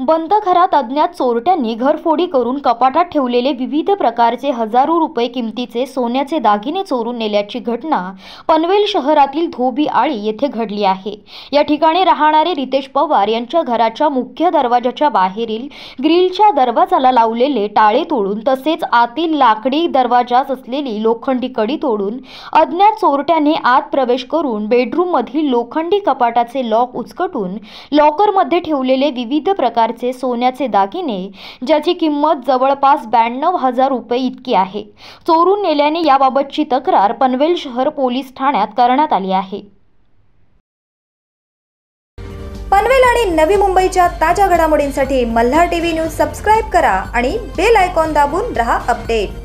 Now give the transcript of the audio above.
बंद घरात अज्ञात चोरट्यांनी घरफोडी करून कपाटात ठेवलेले विविध प्रकारचे हजारो रुपये किमतीचे सोन्याचे दागिने चोरून नेल्याची घटना पनवेल शहरातील धोबी आळी येथे घडली आहे या ठिकाणी राहणारे रितेश पवार यांच्या घराच्या मुख्य दरवाजाच्या बाहेरील ग्रिलच्या दरवाजाला लावलेले टाळे तोडून तसेच आतील लाकडी दरवाजास असलेली लोखंडी कडी तोडून अज्ञात चोरट्याने आत प्रवेश करून बेडरूममधील लोखंडी कपाटाचे लॉक उचकटून लॉकरमध्ये ठेवलेले विविध प्रकार प्रकारचे सोन्याचे दागिने ज्याची किंमत जवळपास ब्याण्णव हजार रुपये इतकी आहे चोरून नेल्याने याबाबतची तक्रार पनवेल शहर पोलीस ठाण्यात करण्यात आली आहे पनवेल आणि नवी मुंबईच्या ताज्या घडामोडींसाठी मल्हार टीव्ही न्यूज सबस्क्राईब करा आणि बेल आयकॉन दाबून रहा अपडेट